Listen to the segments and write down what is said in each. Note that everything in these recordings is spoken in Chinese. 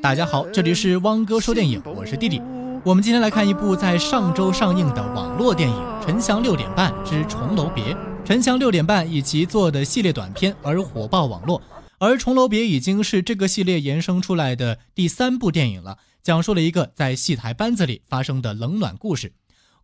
大家好，这里是汪哥说电影，我是弟弟。我们今天来看一部在上周上映的网络电影《陈翔六点半之重楼别》。陈翔六点半以其做的系列短片而火爆网络，而《重楼别》已经是这个系列延伸出来的第三部电影了，讲述了一个在戏台班子里发生的冷暖故事。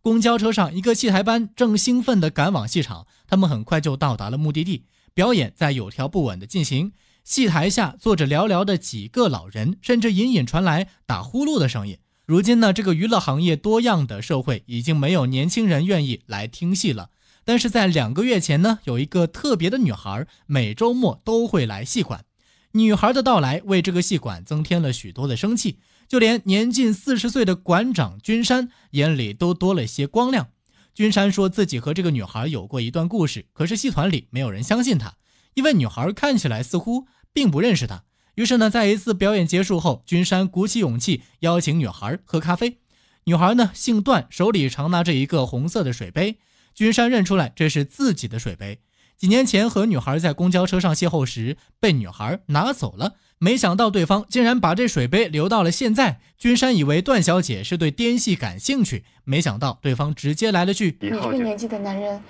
公交车上，一个戏台班正兴奋地赶往戏场，他们很快就到达了目的地，表演在有条不紊地进行。戏台下坐着寥寥的几个老人，甚至隐隐传来打呼噜的声音。如今呢，这个娱乐行业多样的社会已经没有年轻人愿意来听戏了。但是在两个月前呢，有一个特别的女孩，每周末都会来戏馆。女孩的到来为这个戏馆增添了许多的生气，就连年近四十岁的馆长君山眼里都多了些光亮。君山说自己和这个女孩有过一段故事，可是戏团里没有人相信他，因为女孩看起来似乎。并不认识他，于是呢，在一次表演结束后，君山鼓起勇气邀请女孩喝咖啡。女孩呢姓段，手里常拿着一个红色的水杯。君山认出来，这是自己的水杯。几年前和女孩在公交车上邂逅时，被女孩拿走了。没想到对方竟然把这水杯留到了现在。君山以为段小姐是对滇戏感兴趣，没想到对方直接来了句：“你这个年纪的男人，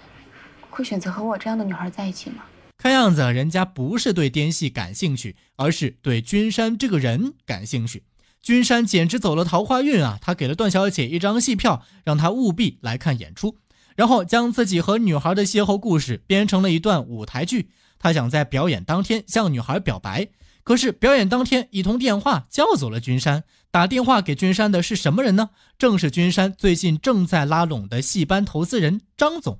会选择和我这样的女孩在一起吗？”看样子，人家不是对滇戏感兴趣，而是对君山这个人感兴趣。君山简直走了桃花运啊！他给了段小姐一张戏票，让她务必来看演出，然后将自己和女孩的邂逅故事编成了一段舞台剧。他想在表演当天向女孩表白，可是表演当天，一通电话叫走了君山。打电话给君山的是什么人呢？正是君山最近正在拉拢的戏班投资人张总。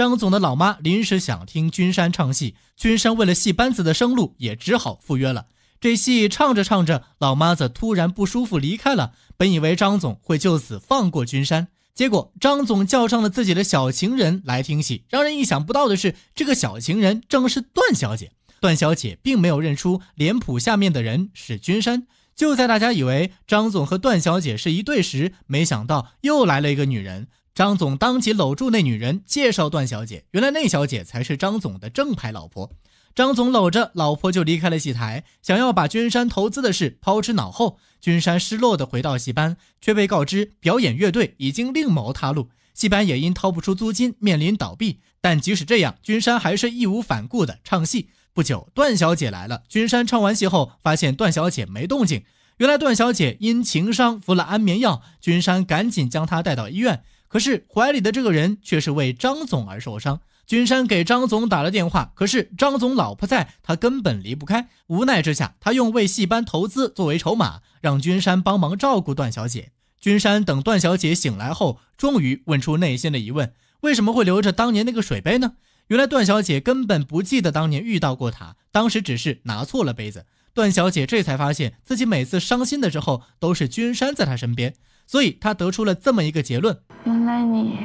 张总的老妈临时想听君山唱戏，君山为了戏班子的生路，也只好赴约了。这戏唱着唱着，老妈子突然不舒服离开了。本以为张总会就此放过君山，结果张总叫上了自己的小情人来听戏。让人意想不到的是，这个小情人正是段小姐。段小姐并没有认出脸谱下面的人是君山。就在大家以为张总和段小姐是一对时，没想到又来了一个女人。张总当即搂住那女人，介绍段小姐。原来那小姐才是张总的正牌老婆。张总搂着老婆就离开了戏台，想要把君山投资的事抛之脑后。君山失落的回到戏班，却被告知表演乐队已经另谋他路，戏班也因掏不出租金面临倒闭。但即使这样，君山还是义无反顾的唱戏。不久，段小姐来了。君山唱完戏后，发现段小姐没动静。原来段小姐因情伤服了安眠药，君山赶紧将她带到医院。可是怀里的这个人却是为张总而受伤。君山给张总打了电话，可是张总老婆在，他根本离不开。无奈之下，他用为戏班投资作为筹码，让君山帮忙照顾段小姐。君山等段小姐醒来后，终于问出内心的疑问：为什么会留着当年那个水杯呢？原来段小姐根本不记得当年遇到过他，当时只是拿错了杯子。段小姐这才发现自己每次伤心的时候都是君山在她身边。所以他得出了这么一个结论：原来你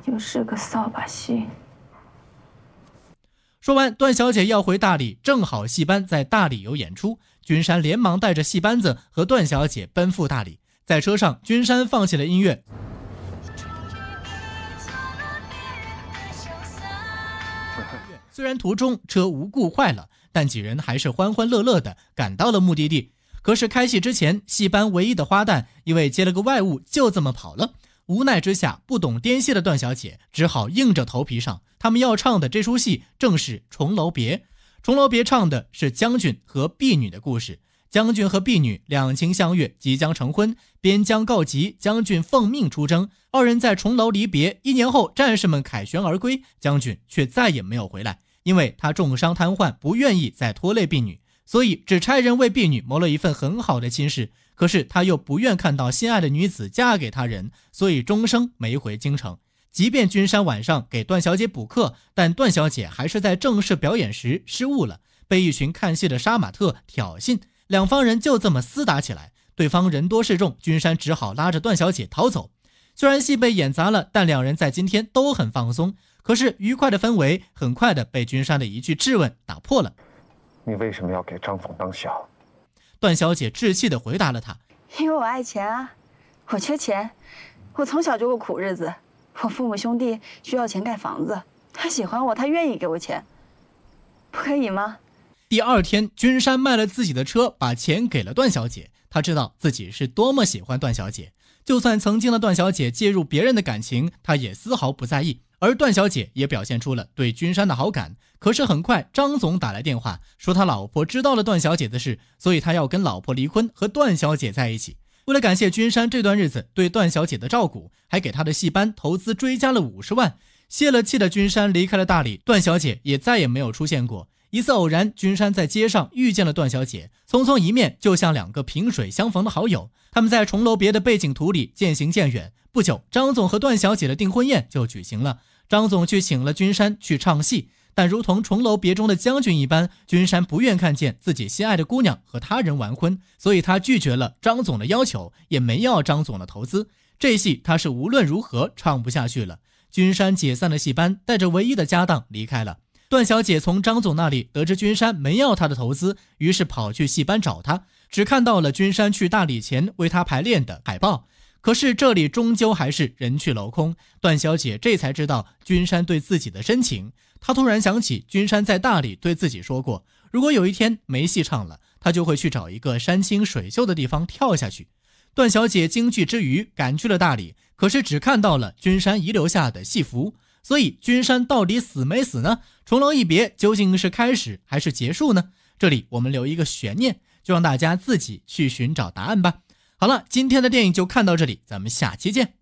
就是个扫把星。说完，段小姐要回大理，正好戏班在大理有演出，君山连忙带着戏班子和段小姐奔赴大理。在车上，君山放起了音乐。虽然途中车无故坏了，但几人还是欢欢乐乐的赶到了目的地。可是开戏之前，戏班唯一的花旦因为接了个外务，就这么跑了。无奈之下，不懂滇戏的段小姐只好硬着头皮上。他们要唱的这出戏正是《重楼别》。《重楼别》唱的是将军和婢女的故事。将军和婢女两情相悦，即将成婚。边疆告急，将军奉命出征，二人在重楼离别。一年后，战士们凯旋而归，将军却再也没有回来，因为他重伤瘫痪，不愿意再拖累婢女。所以，只差人为婢女谋了一份很好的亲事，可是他又不愿看到心爱的女子嫁给他人，所以终生没回京城。即便君山晚上给段小姐补课，但段小姐还是在正式表演时失误了，被一群看戏的杀马特挑衅，两方人就这么厮打起来。对方人多势众，君山只好拉着段小姐逃走。虽然戏被演砸了，但两人在今天都很放松。可是，愉快的氛围很快的被君山的一句质问打破了。你为什么要给张总当小？段小姐稚气地回答了他：“因为我爱钱啊，我缺钱，我从小就过苦日子，我父母兄弟需要钱盖房子。他喜欢我，他愿意给我钱，不可以吗？”第二天，君山卖了自己的车，把钱给了段小姐。他知道自己是多么喜欢段小姐，就算曾经的段小姐介入别人的感情，他也丝毫不在意。而段小姐也表现出了对君山的好感，可是很快张总打来电话说他老婆知道了段小姐的事，所以他要跟老婆离婚和段小姐在一起。为了感谢君山这段日子对段小姐的照顾，还给他的戏班投资追加了五十万。泄了气的君山离开了大理，段小姐也再也没有出现过。一次偶然，君山在街上遇见了段小姐，匆匆一面，就像两个萍水相逢的好友。他们在《重楼别》的背景图里渐行渐远。不久，张总和段小姐的订婚宴就举行了。张总去请了君山去唱戏，但如同《重楼别》中的将军一般，君山不愿看见自己心爱的姑娘和他人完婚，所以他拒绝了张总的要求，也没要张总的投资。这戏他是无论如何唱不下去了。君山解散了戏班，带着唯一的家当离开了。段小姐从张总那里得知君山没要她的投资，于是跑去戏班找他，只看到了君山去大理前为他排练的海报。可是这里终究还是人去楼空，段小姐这才知道君山对自己的深情。她突然想起君山在大理对自己说过，如果有一天没戏唱了，她就会去找一个山清水秀的地方跳下去。段小姐惊惧之余赶去了大理，可是只看到了君山遗留下的戏服。所以，君山到底死没死呢？重楼一别，究竟是开始还是结束呢？这里我们留一个悬念，就让大家自己去寻找答案吧。好了，今天的电影就看到这里，咱们下期见。